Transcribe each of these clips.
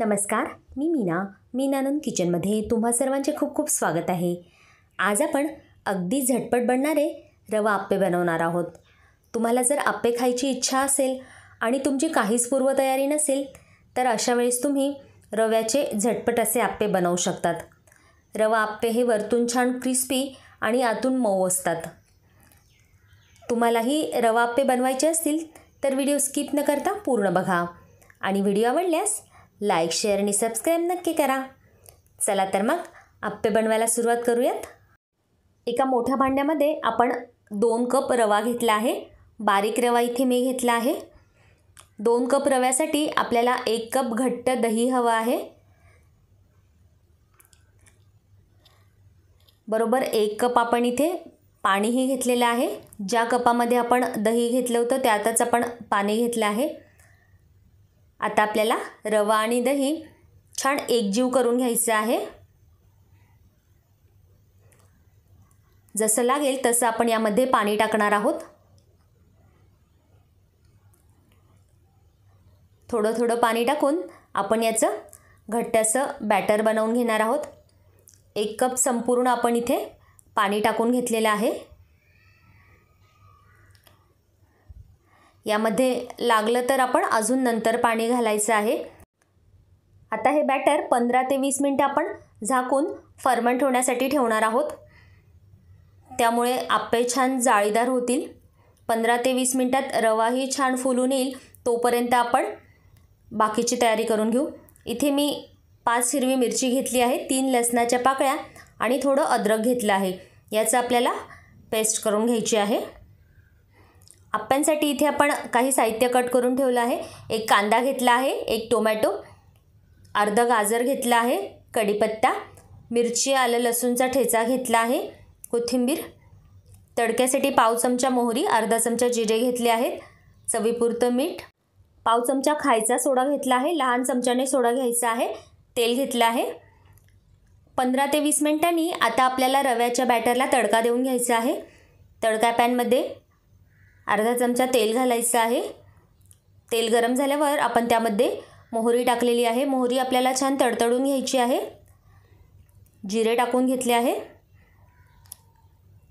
नमस्कार मी मीना मीनानंद किचनमध्ये तुम्हा सर्वांचे खूप खूप स्वागत आहे आज आपण अगदी झटपट बनणारे रवा आप्पे बनवणार आहोत तुम्हाला जर आप्पे खायची इच्छा असेल आणि तुमची काहीच पूर्वतयारी नसेल तर अशा वेळेस तुम्ही रव्याचे झटपट असे आप्पे बनवू शकतात रवा आप्पे हे वरतून छान क्रिस्पी आणि आतून मऊ असतात तुम्हालाही रवा आप्पे बनवायचे असतील तर व्हिडिओ स्किप न करता पूर्ण बघा आणि व्हिडिओ आवडल्यास लाईक शेअर आणि सबस्क्राईब नक्की करा चला तर मग आप्पे बनवायला सुरुवात करूयात एका मोठ्या भांड्यामध्ये आपण दोन कप रवा घेतला आहे बारीक रवा इथे मी घेतला आहे दोन कप रव्यासाठी आपल्याला एक कप घट्ट दही हवं आहे बरोबर एक कप आपण इथे पाणीही घेतलेलं आहे ज्या कपामध्ये आपण दही घेतलं होतं त्यातच आपण पाणी घेतलं आहे आता आपल्याला रवा आणि दही छान एकजीव करून घ्यायचं आहे जसं लागेल तसं आपण यामध्ये पाणी टाकणार आहोत थोडं थोडं पाणी टाकून आपण याचं घट्ट बॅटर बनवून घेणार आहोत एक कप संपूर्ण आपण इथे पाणी टाकून घेतलेलं आहे यामध्ये लागलं तर आपण अजून नंतर पाणी घालायचं आहे आता हे बॅटर पंधरा ते वीस मिनटं आपण झाकून फर्मंट होण्यासाठी ठेवणार आहोत त्यामुळे आप्पे छान जाळीदार होतील पंधरा ते वीस मिनटात रवाही छान फुलून येईल तोपर्यंत आपण बाकीची तयारी करून घेऊ इथे मी पाच हिरवी मिरची घेतली आहे तीन लसणाच्या पाकळ्या आणि थोडं अद्रक घेतलं आहे याचं आपल्याला पेस्ट करून घ्यायची आहे आप्प्यांसाठी इथे आपण काही साहित्य कट करून ठेवलं आहे एक कांदा घेतला आहे एक टोमॅटो अर्धा गाजर घेतला आहे कढीपत्ता मिरची आलं लसूणचा ठेचा घेतला आहे कोथिंबीर तडक्यासाठी पाव चमचा मोहरी अर्धा चमचा जिरे घेतले आहेत चवीपुरतं मीठ पाव चमचा खायचा सोडा घेतला आहे लहान चमच्याने सोडा घ्यायचा आहे तेल घेतलं आहे पंधरा ते वीस मिनटांनी आता आपल्याला रव्याच्या बॅटरला तडका देऊन घ्यायचा आहे तडका पॅनमध्ये अर्धा चमचा तेल घालायचं आहे तेल गरम झाल्यावर आपण त्यामध्ये मोहरी टाकलेली आहे मोहरी आपल्याला छान तडतडून घ्यायची आहे जिरे टाकून घेतले आहे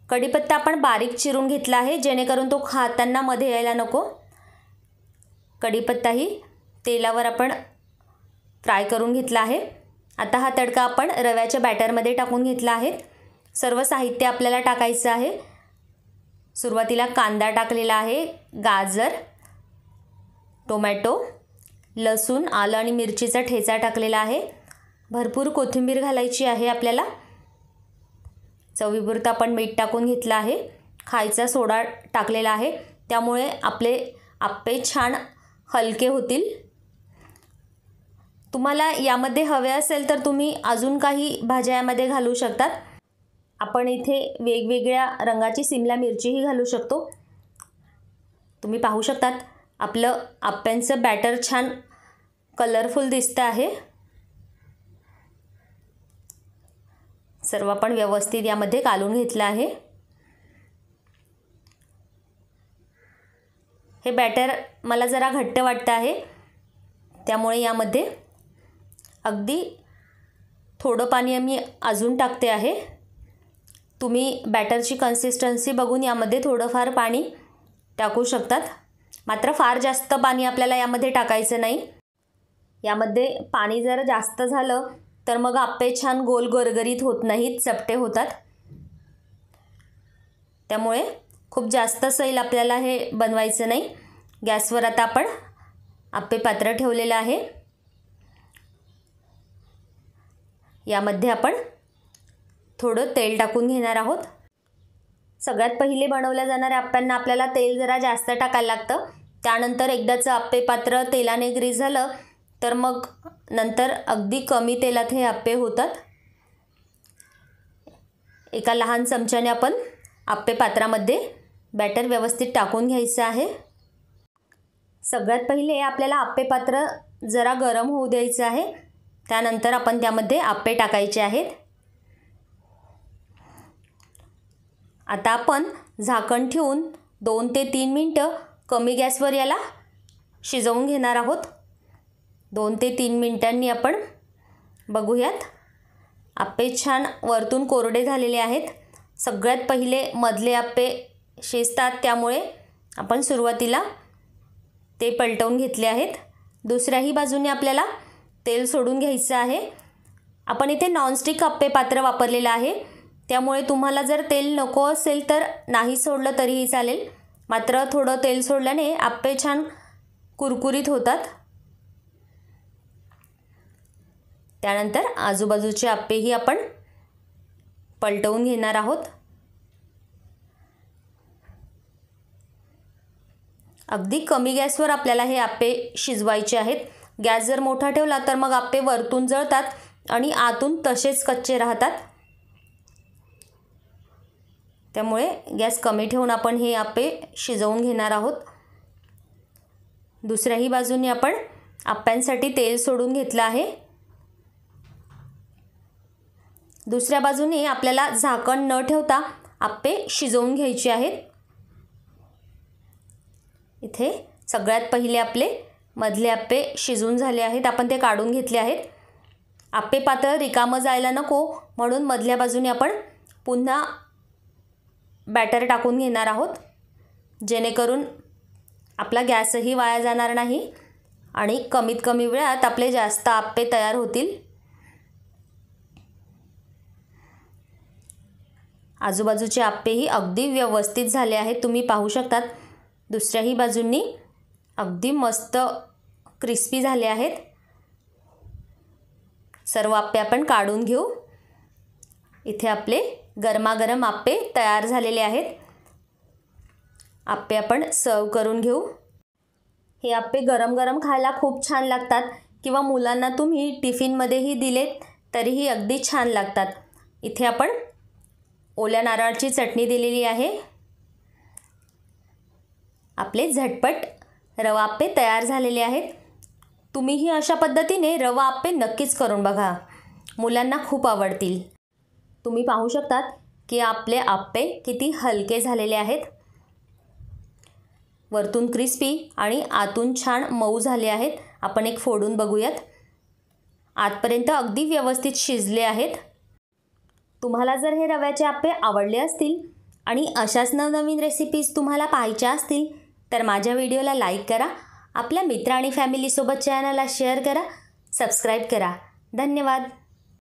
कढीपत्ता आपण बारीक चिरून घेतला आहे जेणेकरून तो खाताना मध्ये यायला नको कढीपत्ताही तेलावर आपण फ्राय करून घेतला आहे आता हा तडका आपण रव्याच्या बॅटरमध्ये टाकून घेतला आहे सर्व साहित्य आपल्याला टाकायचं आहे सुरुवातीला कांदा टाकलेला आहे गाजर टोमॅटो लसूण आलं आणि मिरचीचा ठेचा टाकलेला आहे भरपूर कोथिंबीर घालायची आहे आपल्याला चवीपुरता आपण मीठ टाकून घेतलं आहे खायचा सोडा टाकलेला आहे त्यामुळे आपले आप्पे छान हलके होतील तुम्हाला यामध्ये हवे असेल तर तुम्ही अजून काही भाज्या यामध्ये घालू शकतात आपण इथे वेगवेगळ्या रंगाची सिमला मिरचीही घालू शकतो तुम्ही पाहू शकतात आपलं आप्यांचं बॅटर छान कलरफुल दिसतं आहे सर्व आपण व्यवस्थित यामध्ये कालून घेतलं आहे हे बॅटर मला जरा घट्ट वाटतं आहे त्यामुळे यामध्ये अगदी थोडं पाणी मी अजून टाकते आहे तुम्ही बॅटरची कन्सिस्टन्सी बघून यामध्ये थोडंफार पाणी टाकू शकतात मात्र फार जास्त पाणी आपल्याला यामध्ये टाकायचं नाही यामध्ये पाणी जर जास्त झालं तर मग आप्पे छान गोल गरगरीत होत नाहीत चपटे होतात त्यामुळे खूप जास्त सैल आपल्याला हे बनवायचं नाही गॅसवर आता आपण आप्पे पात्र ठेवलेलं आहे यामध्ये आपण थोडं तेल टाकून घेणार आहोत सगळ्यात पहिले बनवल्या जाणाऱ्या आप्प्यांना आपल्याला तेल जरा जास्त टाकायला लागतं त्यानंतर एकदाचं आप्पे पात्र तेलाने ग्रीस झालं तर मग नंतर अगदी कमी तेलात हे आप्पे होतात एका लहान चमच्याने आपण आप्पे पात्रामध्ये बॅटर व्यवस्थित टाकून घ्यायचं आहे सगळ्यात पहिले आपल्याला आप्पे पात्र जरा गरम होऊ द्यायचं आहे त्यानंतर आपण त्यामध्ये आप्पे टाकायचे आहेत आता आपण झाकण ठेवून दोन ते तीन मिनटं कमी गॅसवर याला शिजवून घेणार आहोत दोन ते तीन मिनटांनी आपण बघूयात आपे छान वरतून कोरडे झालेले आहेत सगळ्यात पहिले मधले आपे शिजतात त्यामुळे आपण सुरुवातीला ते पलटवून घेतले आहेत दुसऱ्याही बाजूने आपल्याला तेल सोडून घ्यायचं आहे आपण इथे नॉनस्टिक आपे पात्र वापरलेलं आहे त्यामुळे तुम्हाला जर तेल नको असेल तर नाही सोडलं तरीही चालेल मात्र थोडं तेल सोडल्याने आप्पे छान कुरकुरीत होतात त्यानंतर आजूबाजूचे आपेही आपण पलटवून घेणार आहोत अगदी कमी गॅसवर आपल्याला हे आप्पे शिजवायचे आहेत गॅस जर मोठा ठेवला तर मग आप्पे वरतून जळतात आणि आतून तसेच कच्चे राहतात त्यामुळे गॅस कमी ठेवून आपण हे आपे शिजवून घेणार आहोत दुसऱ्याही बाजूने आपण आप्यांसाठी तेल सोडून घेतलं आहे दुसऱ्या बाजूने आपल्याला झाकण न ठेवता आप्पे शिजवून घ्यायचे आहेत इथे सगळ्यात पहिले आपले मधले आप्पे शिजून झाले आहेत आपण ते काढून घेतले आहेत आप्पे पातळ रिकामं जायला नको म्हणून मधल्या बाजूने आपण पुन्हा बॅटर टाकून घेणार आहोत जेणेकरून आपला गॅसही वाया जाणार नाही आणि कमीत कमी वेळात आपले जास्त आप्पे तयार होतील आजूबाजूचे आप्पेही अगदी व्यवस्थित झाले आहेत तुम्ही पाहू शकतात दुसऱ्याही बाजूंनी अगदी मस्त क्रिस्पी झाले आहेत सर्व आप्पे आपण काढून घेऊ इथे आपले गरमागरम आप्पे तयार झालेले आहेत आप्पे आपण सर्व करून घेऊ हे आप्पे गरम गरम खायला खूप छान लागतात किंवा मुलांना तुम्ही टिफिनमध्येही दिलेत तरीही अगदी छान लागतात इथे आपण ओल्या नारळाची चटणी दिलेली आहे आपले झटपट रवा आप्पे तयार झालेले आहेत तुम्हीही अशा पद्धतीने रवा आप्पे नक्कीच करून बघा मुलांना खूप आवडतील तुम्ही पाहू शकतात की आपले आप्पे किती हलके झालेले आहेत वरतून क्रिस्पी आणि आतून छान मऊ झाले आहेत आपण एक फोडून बघूयात आतपर्यंत अगदी व्यवस्थित शिजले आहेत तुम्हाला जर हे रव्याचे आप्पे आवडले असतील आणि अशाच नवनवीन रेसिपीज तुम्हाला पाहायच्या असतील तर माझ्या व्हिडिओला लाईक करा आपल्या मित्र आणि फॅमिलीसोबत चॅनलला शेअर करा सबस्क्राईब करा धन्यवाद